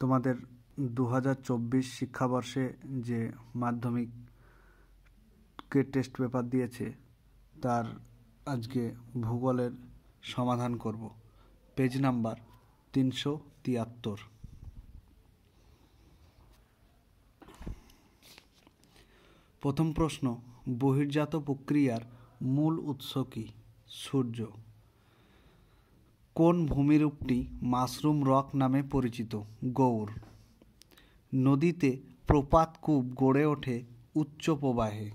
তোমাদের দু হাজার চব্বিশ শিক্ষাবর্ষে যে মাধ্যমিককে টেস্ট পেপার দিয়েছে তার আজকে ভূগোলের সমাধান করব পেজ নাম্বার তিনশো তিয়াত্তর প্রথম প্রশ্ন বহির্জাত প্রক্রিয়ার মূল উৎস কী সূর্য কোন ভূমিরূপটি মাশরুম রক নামে পরিচিত গৌর নদীতে প্রপাত কূপ গড়ে ওঠে উচ্চ প্রবাহে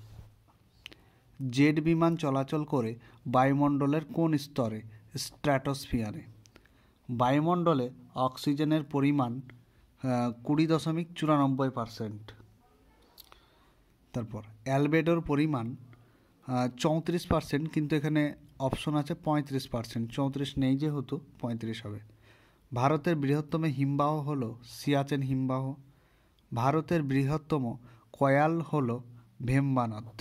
জেট বিমান চলাচল করে বায়ুমণ্ডলের কোন স্তরে স্ট্র্যাটোস্ফিয়ারে বায়ুমণ্ডলে অক্সিজেনের পরিমাণ কুড়ি দশমিক চুরানব্বই পারসেন্ট তারপর অ্যালবেডোর পরিমাণ চৌত্রিশ পার্সেন্ট কিন্তু এখানে অপশন আছে পঁয়ত্রিশ পার্সেন্ট চৌত্রিশ নেই যেহেতু পঁয়ত্রিশ হবে ভারতের বৃহত্তম হিমবাহ হল সিয়াচেন হিমবাহ ভারতের বৃহত্তম কয়াল হল ভেম্বানথ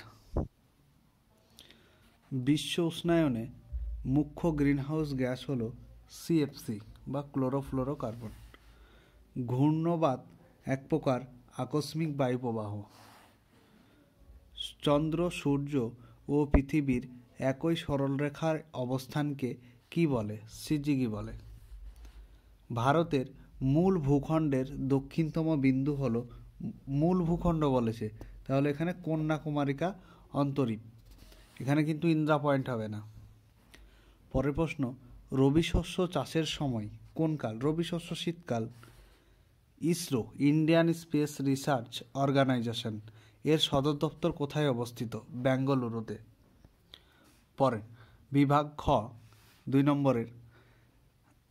বিশ্ব উষ্ণায়নে মুখ্য গ্রিনহাউস গ্যাস হল সিএফসি বা ক্লোরোফ্লোরোকার্বন ঘূর্ণবাত এক প্রকার আকস্মিক বায়ুপ্রবাহ চন্দ্র সূর্য ও পৃথিবীর একই সরলরেখার অবস্থানকে কি বলে সিজিগি বলে ভারতের মূল ভূখণ্ডের দক্ষিণতম বিন্দু হলো মূল ভূখণ্ড বলেছে তাহলে এখানে কন্যাকুমারিকা অন্তরীপ এখানে কিন্তু ইন্দ্রা পয়েন্ট হবে না পরের প্রশ্ন রবি শস্য চাষের সময় কোন কাল রবি শস্য শীতকাল ISRO Indian space research organisation এর সদর দপ্তর কোথায় অবস্থিত বেঙ্গালুরুতে পরে বিভাগ খ দুই নম্বরের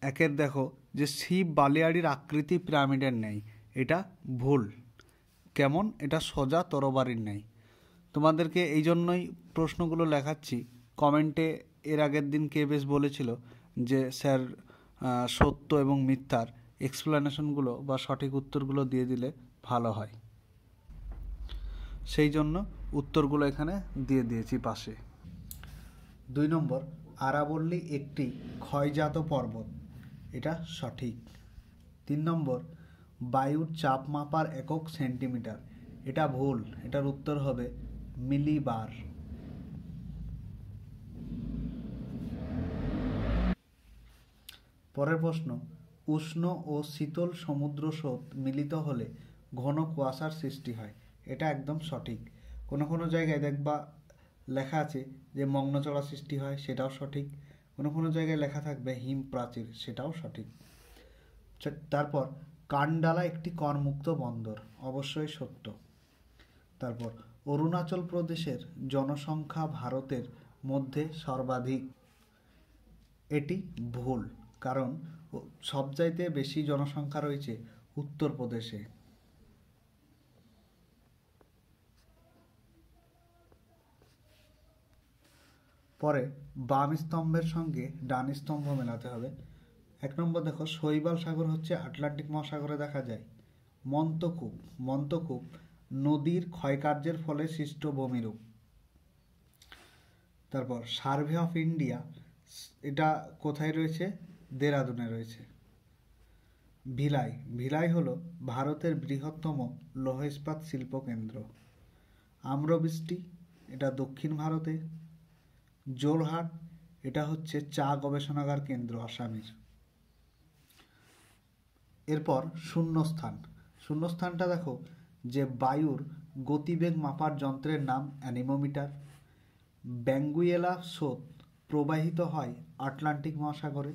একের দেখো যে শিব বালিয়াড়ির আকৃতি পিরামিডের নেই এটা ভুল কেমন এটা সোজা তরবারির নেই তোমাদেরকে এই জন্যই প্রশ্নগুলো লেখাচ্ছি কমেন্টে এর আগের দিন কে বেশ বলেছিল যে স্যার সত্য এবং মিথ্যার এক্সপ্লানেশনগুলো বা সঠিক উত্তরগুলো দিয়ে দিলে ভালো হয় সেই জন্য উত্তরগুলো এখানে দিয়ে দিয়েছি পাশে দুই নম্বর আরাবল্লী একটি ক্ষয়জাত পর্বত এটা সঠিক তিন নম্বর বায়ুর চাপ মাপার একক সেন্টিমিটার এটা ভুল এটার উত্তর হবে মিলিবার পরের প্রশ্ন উষ্ণ ও শীতল সমুদ্র স্রোত মিলিত হলে ঘন কুয়াশার সৃষ্টি হয় এটা একদম সঠিক কোনো কোনো জায়গায় দেখবা লেখা আছে যে মগ্নচড়া সৃষ্টি হয় সেটাও সঠিক কোনো কোনো জায়গায় লেখা থাকবে হিম প্রাচীর সেটাও সঠিক তারপর কান্ডালা একটি করমুক্ত বন্দর অবশ্যই সত্য তারপর অরুণাচল প্রদেশের জনসংখ্যা ভারতের মধ্যে সর্বাধিক এটি ভুল কারণ সবচাইতে বেশি জনসংখ্যা রয়েছে উত্তরপ্রদেশে পরে বাম স্তম্ভের সঙ্গে ডান স্তম্ভ মেলাতে হবে এক নম্বর দেখো শৈবাল সাগর হচ্ছে আটলান্টিক মহাসাগরে দেখা যায় মন্তকূপ মন্তকূপ নদীর ক্ষয়কার্যের ফলে সৃষ্ট বমিরূপ তারপর সার্ভে অফ ইন্ডিয়া এটা কোথায় রয়েছে দেরাদুনে রয়েছে ভিলাই ভিলাই হল ভারতের বৃহত্তম লৌহ ইস্পাত শিল্প কেন্দ্র আম্রবৃষ্টি এটা দক্ষিণ ভারতে জোরহাট এটা হচ্ছে চা গবেষণাগার কেন্দ্র আসামের এরপর শূন্যস্থান শূন্যস্থানটা দেখো যে বায়ুর গতিবেগ মাপার যন্ত্রের নাম অ্যানিমোমিটার ব্যাঙ্গুয়েলা স্রোত প্রবাহিত হয় আটলান্টিক মহাসাগরে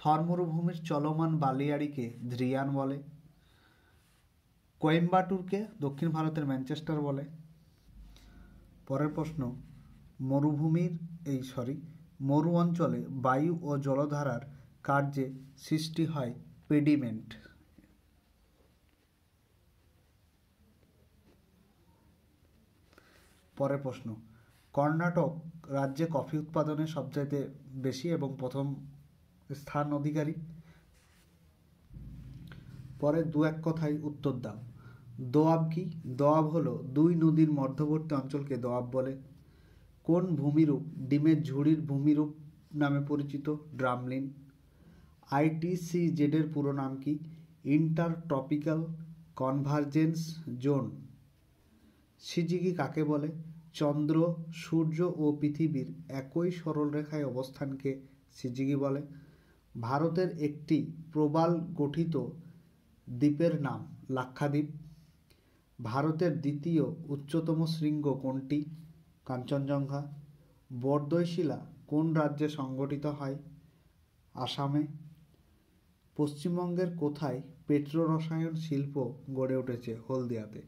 থর্মরুভূমির চলমান বালিয়াড়িকে ধ্রিয়ান বলে কোয়েম্বাটুরকে দক্ষিণ ভারতের ম্যানচেস্টার বলে পরের প্রশ্ন মরুভূমির এই সরি মরু অঞ্চলে বায়ু ও জলধারার কার্যে সৃষ্টি হয় পেডিমেন্ট পরে প্রশ্ন কর্ণাটক রাজ্যে কফি উৎপাদনে সবচাইতে বেশি এবং প্রথম স্থান অধিকারী পরে দু এক কথায় উত্তর দাও দোয়াব কি দোয়াব হলো দুই নদীর মধ্যবর্তী অঞ্চলকে দোয়াব বলে কোন ভূমিরূপ ডিমের ঝুড়ির ভূমিরূপ নামে পরিচিত ড্রামলিন আইটিসি জেডের পুরো নাম কি ইন্টারট্রপিক্যাল কনভার্জেন্স জোন সিজিকি কাকে বলে চন্দ্র সূর্য ও পৃথিবীর একই সরলরেখায় অবস্থানকে সিজিকি বলে ভারতের একটি প্রবাল গঠিত দ্বীপের নাম লাক্ষাদ্বীপ ভারতের দ্বিতীয় উচ্চতম শৃঙ্গ কোনটি কাঞ্চনজঙ্ঘা বর্দয়শিলা কোন রাজ্যে সংগঠিত হয় আসামে পশ্চিমবঙ্গের কোথায় পেট্রো রসায়ন শিল্প গড়ে উঠেছে হলদিয়াতে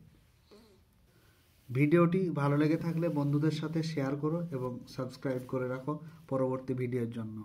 ভিডিওটি ভালো লেগে থাকলে বন্ধুদের সাথে শেয়ার করো এবং সাবস্ক্রাইব করে রাখো পরবর্তী ভিডিওর জন্য